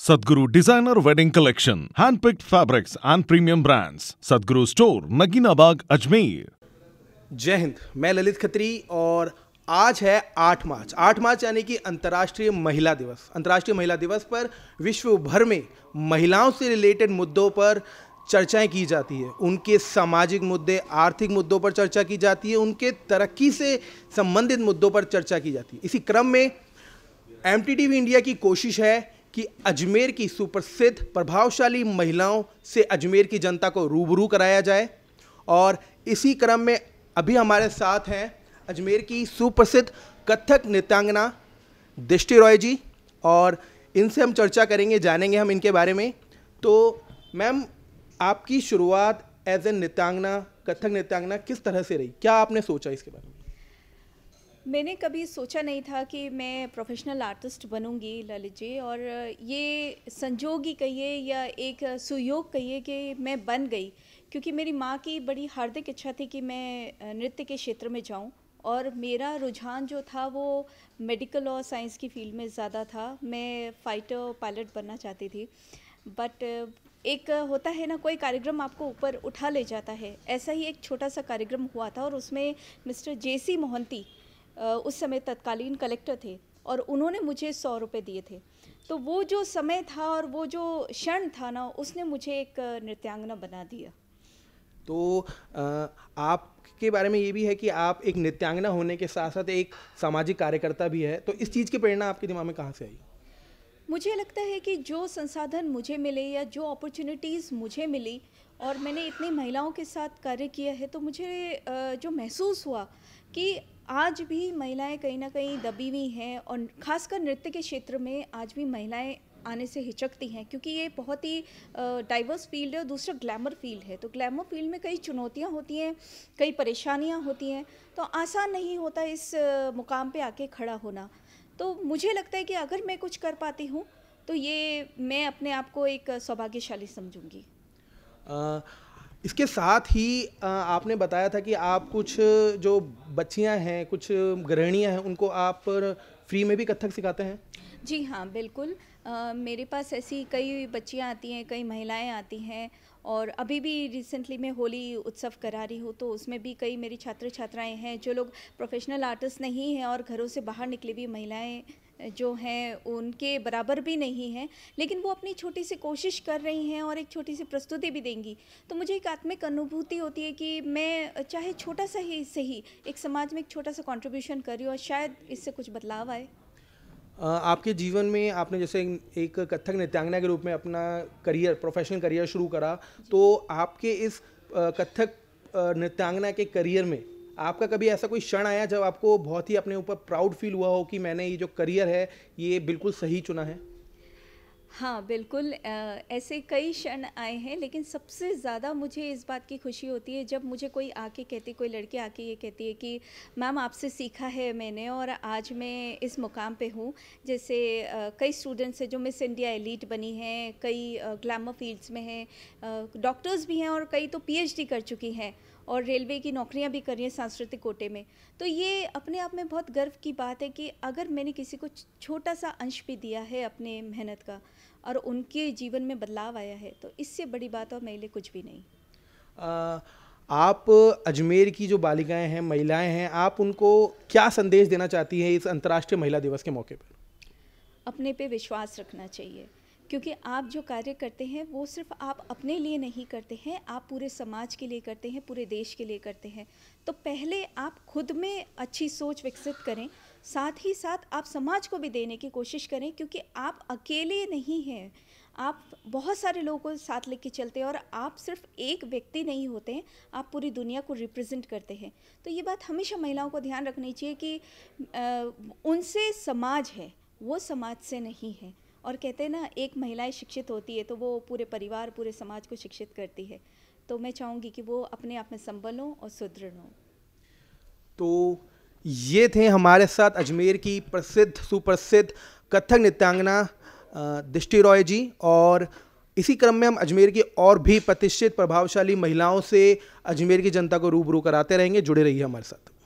Sadhguru Designer Wedding Collection. Handpicked fabrics and premium brands. Sadhguru Store, Naginabag, Ajmer. जय हिंद मैं ललित खत्री और आज है 8 मार्च 8 मार्च यानी कि अंतर्राष्ट्रीय महिला दिवस अंतर्राष्ट्रीय महिला दिवस पर विश्व भर में महिलाओं से रिलेटेड मुद्दों पर चर्चाएं की जाती है उनके सामाजिक मुद्दे आर्थिक मुद्दों पर चर्चा की जाती है उनके तरक्की से संबंधित मुद्दों पर चर्चा की जाती है इसी क्रम में एम इंडिया की कोशिश है कि अजमेर की सुप्रसिद्ध प्रभावशाली महिलाओं से अजमेर की जनता को रूबरू कराया जाए और इसी क्रम में अभी हमारे साथ हैं अजमेर की सुप्रसिद्ध कथक नृत्यांगना दृष्टि रॉय जी और इनसे हम चर्चा करेंगे जानेंगे हम इनके बारे में तो मैम आपकी शुरुआत एज ए नृत्यांगना कथक नृत्यांगना किस तरह से रही क्या आपने सोचा इसके बारे में मैंने कभी सोचा नहीं था कि मैं प्रोफेशनल आर्टिस्ट बनूंगी ललित जी और ये संजोग ही कहिए या एक सुयोग कहिए कि मैं बन गई क्योंकि मेरी माँ की बड़ी हार्दिक इच्छा थी कि मैं नृत्य के क्षेत्र में जाऊँ और मेरा रुझान जो था वो मेडिकल और साइंस की फील्ड में ज़्यादा था मैं फाइटर पायलट बनना चाहती थी बट एक होता है ना कोई कार्यक्रम आपको ऊपर उठा ले जाता है ऐसा ही एक छोटा सा कार्यक्रम हुआ था और उसमें मिस्टर जे सी मोहंती उस समय तत्कालीन कलेक्टर थे और उन्होंने मुझे सौ रुपये दिए थे तो वो जो समय था और वो जो क्षण था ना उसने मुझे एक नृत्यांगना बना दिया तो आपके बारे में ये भी है कि आप एक नृत्यांगना होने के साथ साथ एक सामाजिक कार्यकर्ता भी है तो इस चीज़ की प्रेरणा आपके दिमाग में कहाँ से आई मुझे लगता है कि जो संसाधन मुझे मिले या जो अपॉर्चुनिटीज़ मुझे मिली और मैंने इतनी महिलाओं के साथ कार्य किया है तो मुझे जो महसूस हुआ कि आज भी महिलाएं कहीं ना कहीं दबी हुई हैं और खासकर नृत्य के क्षेत्र में आज भी महिलाएं आने से हिचकती हैं क्योंकि ये बहुत ही डाइवर्स फील्ड है और दूसरा ग्लैमर फील्ड है तो ग्लैमर फील्ड में कई चुनौतियाँ होती हैं कई परेशानियाँ होती हैं तो आसान नहीं होता इस मुकाम पे आके खड़ा होना तो मुझे लगता है कि अगर मैं कुछ कर पाती हूँ तो ये मैं अपने आप को एक सौभाग्यशाली समझूंगी इसके साथ ही आपने बताया था कि आप कुछ जो बच्चियां हैं कुछ गृहणियां हैं उनको आप फ्री में भी कथक सिखाते हैं जी हाँ बिल्कुल आ, मेरे पास ऐसी कई बच्चियाँ आती हैं कई महिलाएं आती हैं और अभी भी रिसेंटली मैं होली उत्सव करा रही हूँ तो उसमें भी कई मेरी छात्र छात्राएं हैं जो लोग प्रोफेशनल आर्टिस्ट नहीं हैं और घरों से बाहर निकली हुई महिलाएं जो हैं उनके बराबर भी नहीं हैं लेकिन वो अपनी छोटी सी कोशिश कर रही हैं और एक छोटी सी प्रस्तुति भी देंगी तो मुझे एक आत्मिक अनुभूति होती है कि मैं चाहे छोटा सा ही सही एक समाज में एक छोटा सा कॉन्ट्रीब्यूशन कर रही हूँ और शायद इससे कुछ बदलाव आए आपके जीवन में आपने जैसे एक कथक नृत्यांगना के रूप में अपना करियर प्रोफेशनल करियर शुरू करा तो आपके इस कथक नृत्यांगना के करियर में आपका कभी ऐसा कोई क्षण आया जब आपको बहुत ही अपने ऊपर प्राउड फील हुआ हो कि मैंने ये जो करियर है ये बिल्कुल सही चुना है हाँ बिल्कुल आ, ऐसे कई क्षण आए हैं लेकिन सबसे ज़्यादा मुझे इस बात की खुशी होती है जब मुझे कोई आके कहती कोई लड़की आके ये कहती है कि मैम आपसे सीखा है मैंने और आज मैं इस मुकाम पे हूँ जैसे आ, कई स्टूडेंट्स हैं जो मिस इंडिया एलीट बनी हैं कई ग्लैमर फील्ड्स में हैं डॉक्टर्स भी हैं और कई तो पीएचडी कर चुकी हैं और रेलवे की नौकरियां भी करी हैं सांस्कृतिक कोटे में तो ये अपने आप में बहुत गर्व की बात है कि अगर मैंने किसी को छोटा सा अंश भी दिया है अपने मेहनत का और उनके जीवन में बदलाव आया है तो इससे बड़ी बात और मेरे लिए कुछ भी नहीं आ, आप अजमेर की जो बालिकाएं हैं महिलाएं हैं आप उनको क्या संदेश देना चाहती हैं इस अंतर्राष्ट्रीय महिला दिवस के मौके पर अपने पे विश्वास रखना चाहिए क्योंकि आप जो कार्य करते हैं वो सिर्फ आप अपने लिए नहीं करते हैं आप पूरे समाज के लिए करते हैं पूरे देश के लिए करते हैं तो पहले आप खुद में अच्छी सोच विकसित करें साथ ही साथ आप समाज को भी देने की कोशिश करें क्योंकि आप अकेले नहीं हैं आप बहुत सारे लोगों को साथ लेके चलते हैं और आप सिर्फ एक व्यक्ति नहीं होते हैं आप पूरी दुनिया को रिप्रेजेंट करते हैं तो ये बात हमेशा महिलाओं को ध्यान रखनी चाहिए कि आ, उनसे समाज है वो समाज से नहीं है और कहते हैं ना एक महिलाएं शिक्षित होती है तो वो पूरे परिवार पूरे समाज को शिक्षित करती है तो मैं चाहूँगी कि वो अपने आप में संबल हों और सुदृढ़ हों तो ये थे हमारे साथ अजमेर की प्रसिद्ध सुप्रसिद्ध कथक नृत्यांगना दृष्टि रॉय जी और इसी क्रम में हम अजमेर की और भी प्रतिष्ठित प्रभावशाली महिलाओं से अजमेर की जनता को रूबरू कराते रहेंगे जुड़े रहिए हमारे साथ